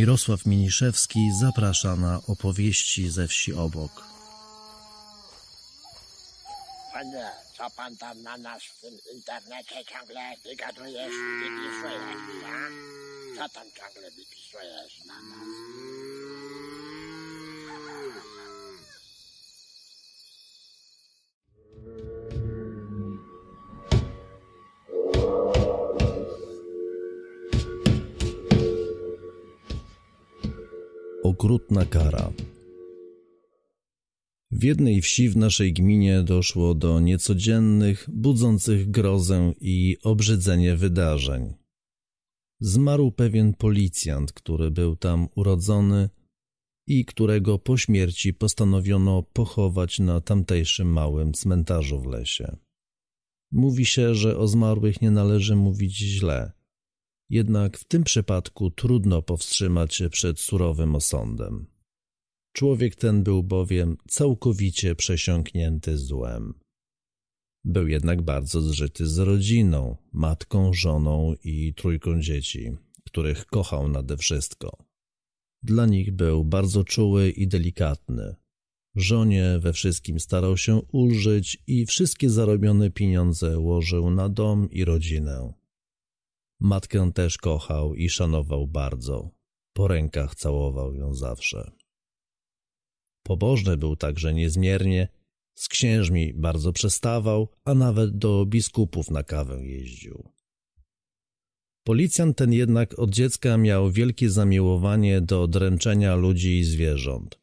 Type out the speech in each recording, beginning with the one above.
Mirosław Miniszewski zaprasza na opowieści ze wsi obok. Panie, co pan tam na nas w tym internecie ciągle wygadujesz i wypisujesz, ja? Co tam ciągle wypisujesz na nas? okrutna kara. W jednej wsi w naszej gminie doszło do niecodziennych, budzących grozę i obrzydzenie wydarzeń. Zmarł pewien policjant, który był tam urodzony i którego po śmierci postanowiono pochować na tamtejszym małym cmentarzu w lesie. Mówi się, że o zmarłych nie należy mówić źle, jednak w tym przypadku trudno powstrzymać się przed surowym osądem. Człowiek ten był bowiem całkowicie przesiąknięty złem. Był jednak bardzo zżyty z rodziną, matką, żoną i trójką dzieci, których kochał nade wszystko. Dla nich był bardzo czuły i delikatny. Żonie we wszystkim starał się ulżyć i wszystkie zarobione pieniądze łożył na dom i rodzinę. Matkę też kochał i szanował bardzo. Po rękach całował ją zawsze. Pobożny był także niezmiernie, z księżmi bardzo przestawał, a nawet do biskupów na kawę jeździł. Policjant ten jednak od dziecka miał wielkie zamiłowanie do dręczenia ludzi i zwierząt.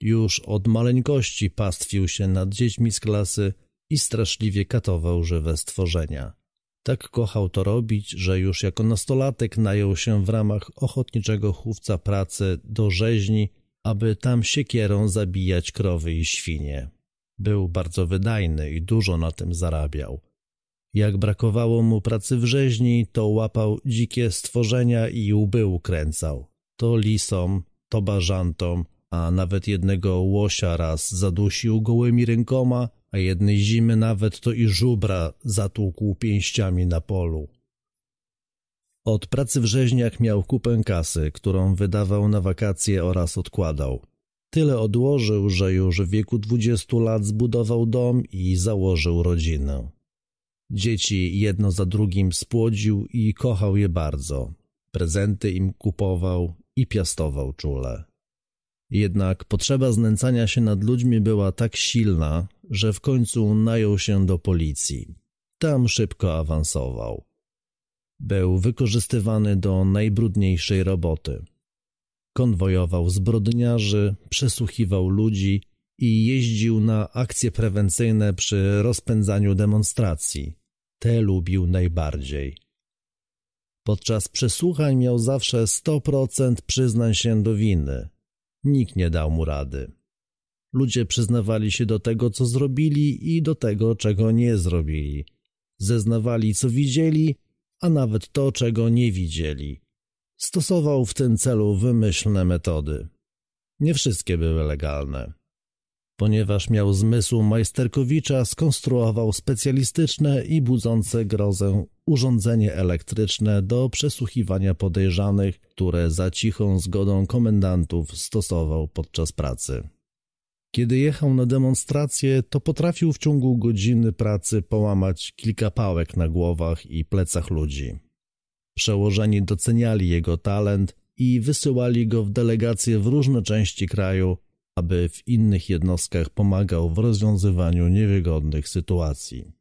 Już od maleńkości pastwił się nad dziećmi z klasy i straszliwie katował żywe stworzenia. Tak kochał to robić, że już jako nastolatek najął się w ramach ochotniczego chówca pracy do rzeźni, aby tam siekierą zabijać krowy i świnie. Był bardzo wydajny i dużo na tym zarabiał. Jak brakowało mu pracy w rzeźni, to łapał dzikie stworzenia i łby ukręcał. To lisom, to bażantom, a nawet jednego łosia raz zadusił gołymi rękoma, a jednej zimy nawet to i żubra zatłukł pięściami na polu. Od pracy w rzeźniach miał kupę kasy, którą wydawał na wakacje oraz odkładał. Tyle odłożył, że już w wieku dwudziestu lat zbudował dom i założył rodzinę. Dzieci jedno za drugim spłodził i kochał je bardzo. Prezenty im kupował i piastował czule. Jednak potrzeba znęcania się nad ludźmi była tak silna, że w końcu najął się do policji. Tam szybko awansował. Był wykorzystywany do najbrudniejszej roboty. Konwojował zbrodniarzy, przesłuchiwał ludzi i jeździł na akcje prewencyjne przy rozpędzaniu demonstracji. Te lubił najbardziej. Podczas przesłuchań miał zawsze 100% przyznań się do winy – Nikt nie dał mu rady. Ludzie przyznawali się do tego, co zrobili i do tego, czego nie zrobili. Zeznawali, co widzieli, a nawet to, czego nie widzieli. Stosował w tym celu wymyślne metody. Nie wszystkie były legalne. Ponieważ miał zmysł majsterkowicza, skonstruował specjalistyczne i budzące grozę urządzenie elektryczne do przesłuchiwania podejrzanych, które za cichą zgodą komendantów stosował podczas pracy. Kiedy jechał na demonstrację, to potrafił w ciągu godziny pracy połamać kilka pałek na głowach i plecach ludzi. Przełożeni doceniali jego talent i wysyłali go w delegacje w różne części kraju, aby w innych jednostkach pomagał w rozwiązywaniu niewygodnych sytuacji.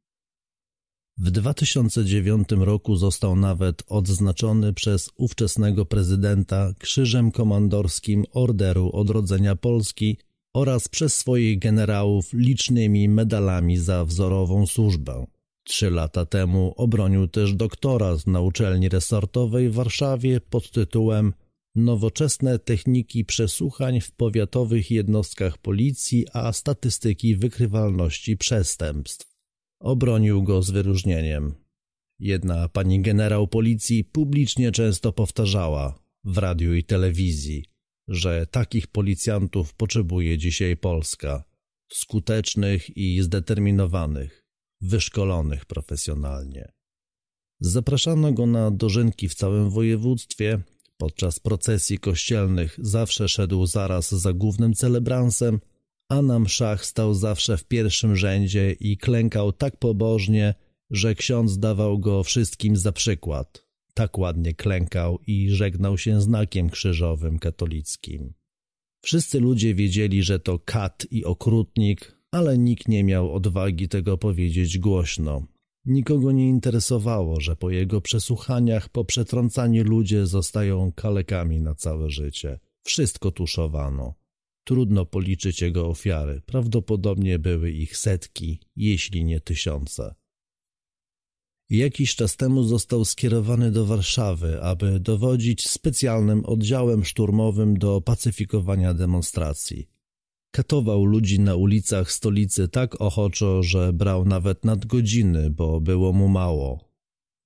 W 2009 roku został nawet odznaczony przez ówczesnego prezydenta Krzyżem Komandorskim Orderu Odrodzenia Polski oraz przez swoich generałów licznymi medalami za wzorową służbę. Trzy lata temu obronił też doktorat na uczelni resortowej w Warszawie pod tytułem nowoczesne techniki przesłuchań w powiatowych jednostkach policji, a statystyki wykrywalności przestępstw. Obronił go z wyróżnieniem. Jedna pani generał policji publicznie często powtarzała w radiu i telewizji, że takich policjantów potrzebuje dzisiaj Polska. Skutecznych i zdeterminowanych, wyszkolonych profesjonalnie. Zapraszano go na dożynki w całym województwie, Podczas procesji kościelnych zawsze szedł zaraz za głównym celebransem, a na mszach stał zawsze w pierwszym rzędzie i klękał tak pobożnie, że ksiądz dawał go wszystkim za przykład. Tak ładnie klękał i żegnał się znakiem krzyżowym katolickim. Wszyscy ludzie wiedzieli, że to kat i okrutnik, ale nikt nie miał odwagi tego powiedzieć głośno, Nikogo nie interesowało, że po jego przesłuchaniach poprzetrącani ludzie zostają kalekami na całe życie. Wszystko tuszowano. Trudno policzyć jego ofiary, prawdopodobnie były ich setki, jeśli nie tysiące. Jakiś czas temu został skierowany do Warszawy, aby dowodzić specjalnym oddziałem szturmowym do pacyfikowania demonstracji. Katował ludzi na ulicach stolicy tak ochoczo, że brał nawet nadgodziny, bo było mu mało.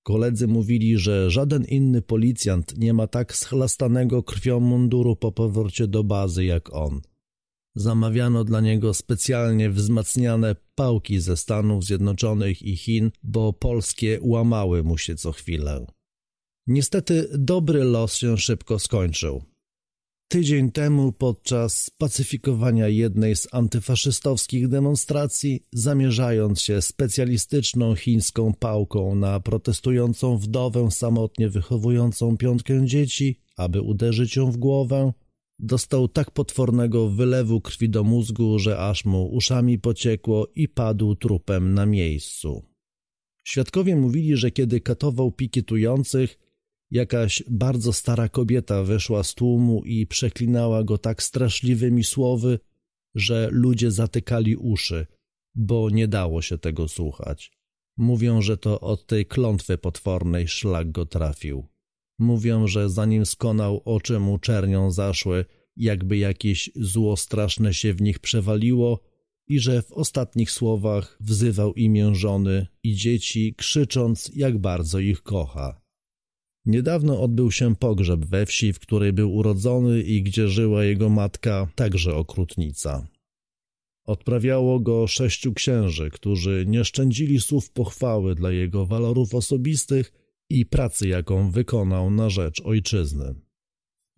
Koledzy mówili, że żaden inny policjant nie ma tak schlastanego krwią munduru po powrocie do bazy jak on. Zamawiano dla niego specjalnie wzmacniane pałki ze Stanów Zjednoczonych i Chin, bo polskie łamały mu się co chwilę. Niestety dobry los się szybko skończył. Tydzień temu podczas pacyfikowania jednej z antyfaszystowskich demonstracji, zamierzając się specjalistyczną chińską pałką na protestującą wdowę samotnie wychowującą piątkę dzieci, aby uderzyć ją w głowę, dostał tak potwornego wylewu krwi do mózgu, że aż mu uszami pociekło i padł trupem na miejscu. Świadkowie mówili, że kiedy katował pikietujących, Jakaś bardzo stara kobieta wyszła z tłumu i przeklinała go tak straszliwymi słowy, że ludzie zatykali uszy, bo nie dało się tego słuchać. Mówią, że to od tej klątwy potwornej szlak go trafił. Mówią, że zanim skonał, oczy mu czernią zaszły, jakby jakieś zło straszne się w nich przewaliło i że w ostatnich słowach wzywał imię żony i dzieci, krzycząc, jak bardzo ich kocha. Niedawno odbył się pogrzeb we wsi, w której był urodzony i gdzie żyła jego matka, także okrutnica. Odprawiało go sześciu księży, którzy nie szczędzili słów pochwały dla jego walorów osobistych i pracy, jaką wykonał na rzecz ojczyzny.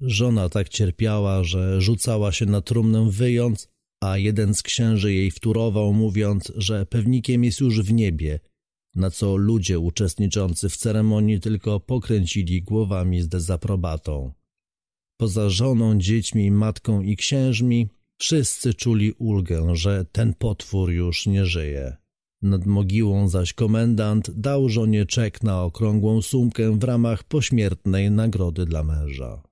Żona tak cierpiała, że rzucała się na trumnę wyjąc, a jeden z księży jej wturował, mówiąc, że pewnikiem jest już w niebie na co ludzie uczestniczący w ceremonii tylko pokręcili głowami z dezaprobatą. Poza żoną, dziećmi, matką i księżmi, wszyscy czuli ulgę, że ten potwór już nie żyje. Nad mogiłą zaś komendant dał żonie czek na okrągłą sumkę w ramach pośmiertnej nagrody dla męża.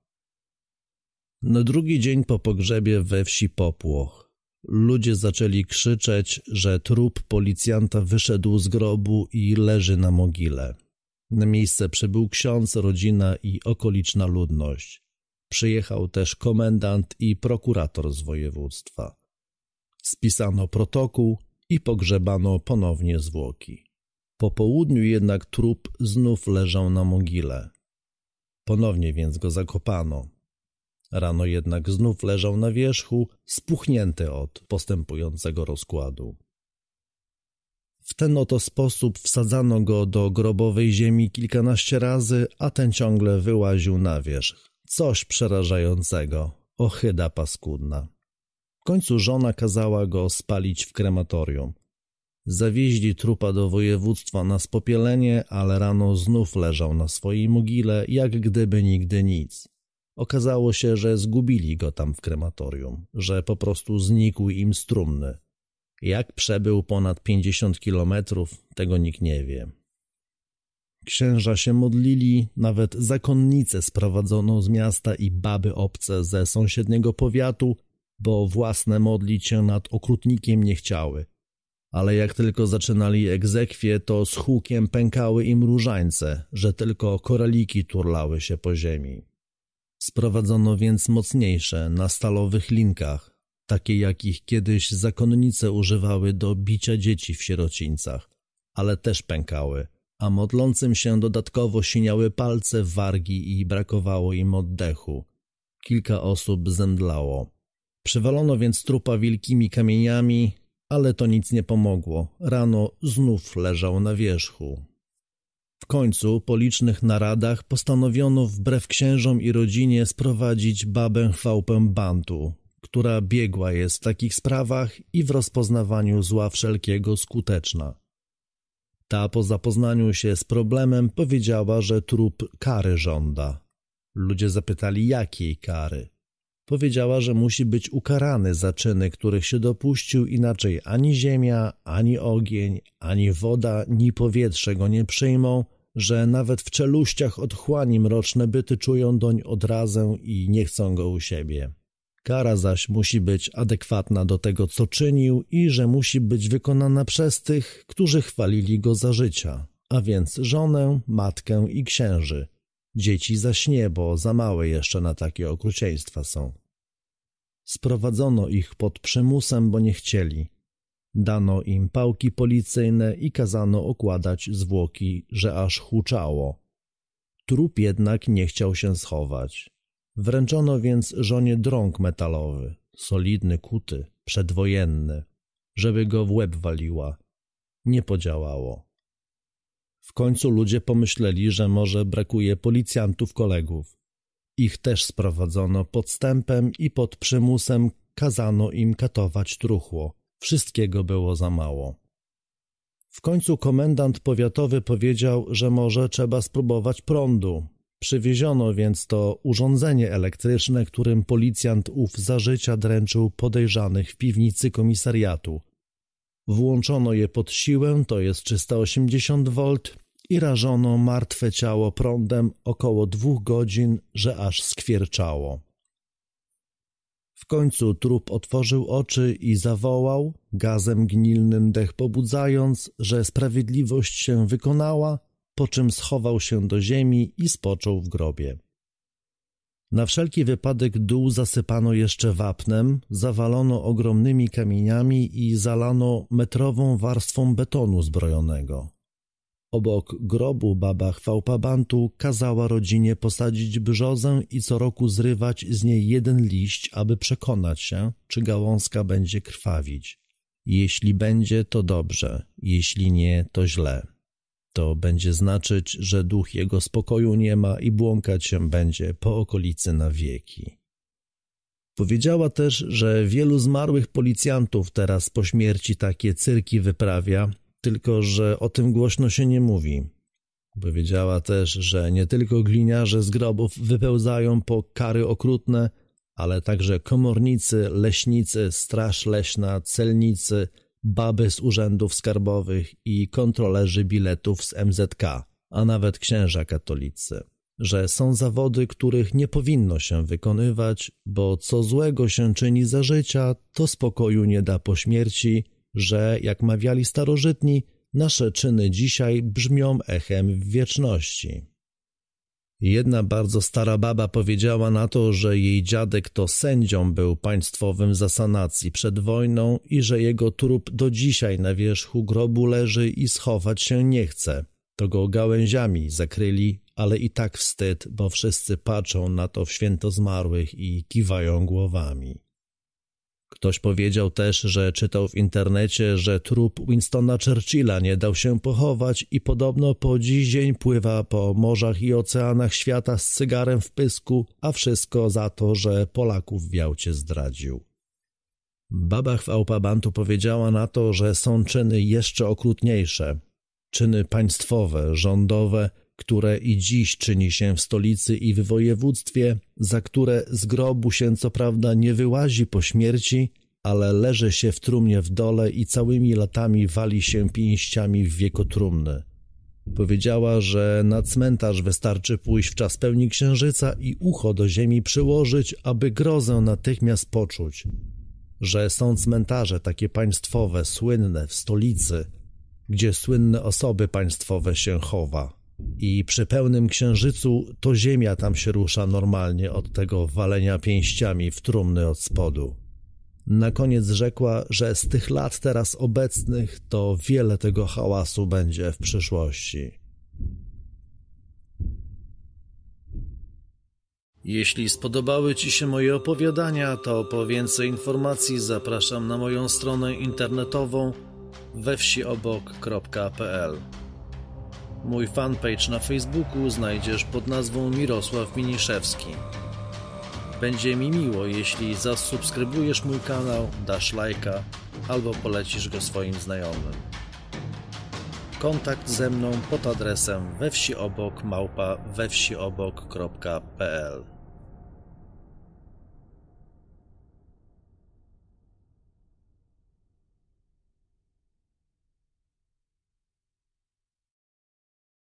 Na drugi dzień po pogrzebie we wsi Popłoch Ludzie zaczęli krzyczeć, że trup policjanta wyszedł z grobu i leży na mogile. Na miejsce przybył ksiądz, rodzina i okoliczna ludność. Przyjechał też komendant i prokurator z województwa. Spisano protokół i pogrzebano ponownie zwłoki. Po południu jednak trup znów leżał na mogile. Ponownie więc go zakopano, Rano jednak znów leżał na wierzchu, spuchnięty od postępującego rozkładu. W ten oto sposób wsadzano go do grobowej ziemi kilkanaście razy, a ten ciągle wyłaził na wierzch. Coś przerażającego, ohyda paskudna. W końcu żona kazała go spalić w krematorium. Zawieźli trupa do województwa na spopielenie, ale rano znów leżał na swojej mogile, jak gdyby nigdy nic. Okazało się, że zgubili go tam w krematorium, że po prostu znikł im strumny. Jak przebył ponad pięćdziesiąt kilometrów, tego nikt nie wie. Księża się modlili, nawet zakonnice, sprowadzoną z miasta i baby obce ze sąsiedniego powiatu, bo własne modlić się nad okrutnikiem nie chciały. Ale jak tylko zaczynali egzekwie, to z hukiem pękały im różańce, że tylko koraliki turlały się po ziemi. Sprowadzono więc mocniejsze, na stalowych linkach, takie jakich kiedyś zakonnice używały do bicia dzieci w sierocińcach, ale też pękały, a modlącym się dodatkowo siniały palce, wargi i brakowało im oddechu. Kilka osób zemdlało. Przywalono więc trupa wielkimi kamieniami, ale to nic nie pomogło. Rano znów leżał na wierzchu końcu, po licznych naradach, postanowiono wbrew księżom i rodzinie sprowadzić babę chwałpę Bantu, która biegła jest w takich sprawach i w rozpoznawaniu zła wszelkiego skuteczna. Ta po zapoznaniu się z problemem powiedziała, że trup kary żąda. Ludzie zapytali, jakiej kary. Powiedziała, że musi być ukarany za czyny, których się dopuścił, inaczej ani ziemia, ani ogień, ani woda, ni powietrze go nie przyjmą, że nawet w czeluściach otchłani mroczne byty czują doń odrazę i nie chcą go u siebie. Kara zaś musi być adekwatna do tego, co czynił i że musi być wykonana przez tych, którzy chwalili go za życia, a więc żonę, matkę i księży. Dzieci zaś nie, bo za małe jeszcze na takie okrucieństwa są. Sprowadzono ich pod przymusem, bo nie chcieli – Dano im pałki policyjne i kazano okładać zwłoki, że aż huczało. Trup jednak nie chciał się schować. Wręczono więc żonie drąg metalowy, solidny, kuty, przedwojenny, żeby go w łeb waliła. Nie podziałało. W końcu ludzie pomyśleli, że może brakuje policjantów kolegów. Ich też sprowadzono podstępem i pod przymusem kazano im katować truchło. Wszystkiego było za mało. W końcu komendant powiatowy powiedział, że może trzeba spróbować prądu. Przywieziono więc to urządzenie elektryczne, którym policjant ów za życia dręczył podejrzanych w piwnicy komisariatu. Włączono je pod siłę, to jest 380 V, i rażono martwe ciało prądem około dwóch godzin, że aż skwierczało. W końcu trup otworzył oczy i zawołał, gazem gnilnym dech pobudzając, że sprawiedliwość się wykonała, po czym schował się do ziemi i spoczął w grobie. Na wszelki wypadek dół zasypano jeszcze wapnem, zawalono ogromnymi kamieniami i zalano metrową warstwą betonu zbrojonego. Obok grobu baba Chwałpabantu kazała rodzinie posadzić brzozę i co roku zrywać z niej jeden liść, aby przekonać się, czy gałązka będzie krwawić. Jeśli będzie, to dobrze, jeśli nie, to źle. To będzie znaczyć, że duch jego spokoju nie ma i błąkać się będzie po okolicy na wieki. Powiedziała też, że wielu zmarłych policjantów teraz po śmierci takie cyrki wyprawia, tylko, że o tym głośno się nie mówi. Powiedziała też, że nie tylko gliniarze z grobów wypełzają po kary okrutne, ale także komornicy, leśnicy, straż leśna, celnicy, baby z urzędów skarbowych i kontrolerzy biletów z MZK, a nawet księża katolicy. Że są zawody, których nie powinno się wykonywać, bo co złego się czyni za życia, to spokoju nie da po śmierci, że, jak mawiali starożytni, nasze czyny dzisiaj brzmią echem w wieczności. Jedna bardzo stara baba powiedziała na to, że jej dziadek to sędzią był państwowym za sanacji przed wojną i że jego trup do dzisiaj na wierzchu grobu leży i schować się nie chce. To go gałęziami zakryli, ale i tak wstyd, bo wszyscy patrzą na to w święto zmarłych i kiwają głowami. Ktoś powiedział też, że czytał w internecie, że trup Winstona Churchilla nie dał się pochować i podobno po dziś dzień pływa po morzach i oceanach świata z cygarem w pysku, a wszystko za to, że Polaków w Jałcie zdradził. Babach w Aupabantu powiedziała na to, że są czyny jeszcze okrutniejsze. Czyny państwowe, rządowe, które i dziś czyni się w stolicy i w województwie, za które z grobu się co prawda nie wyłazi po śmierci, ale leży się w trumnie w dole i całymi latami wali się pięściami w wieko trumny. Powiedziała, że na cmentarz wystarczy pójść w czas pełni księżyca i ucho do ziemi przyłożyć, aby grozę natychmiast poczuć. Że są cmentarze takie państwowe, słynne w stolicy, gdzie słynne osoby państwowe się chowa i przy pełnym księżycu to ziemia tam się rusza normalnie od tego walenia pięściami w trumny od spodu. Na koniec rzekła, że z tych lat teraz obecnych to wiele tego hałasu będzie w przyszłości. Jeśli spodobały Ci się moje opowiadania, to po więcej informacji zapraszam na moją stronę internetową wewsiobok.pl. Mój fanpage na Facebooku znajdziesz pod nazwą Mirosław Miniszewski. Będzie mi miło, jeśli zasubskrybujesz mój kanał, dasz lajka albo polecisz go swoim znajomym. Kontakt ze mną pod adresem we wsi obok małpa we wsi obok.pl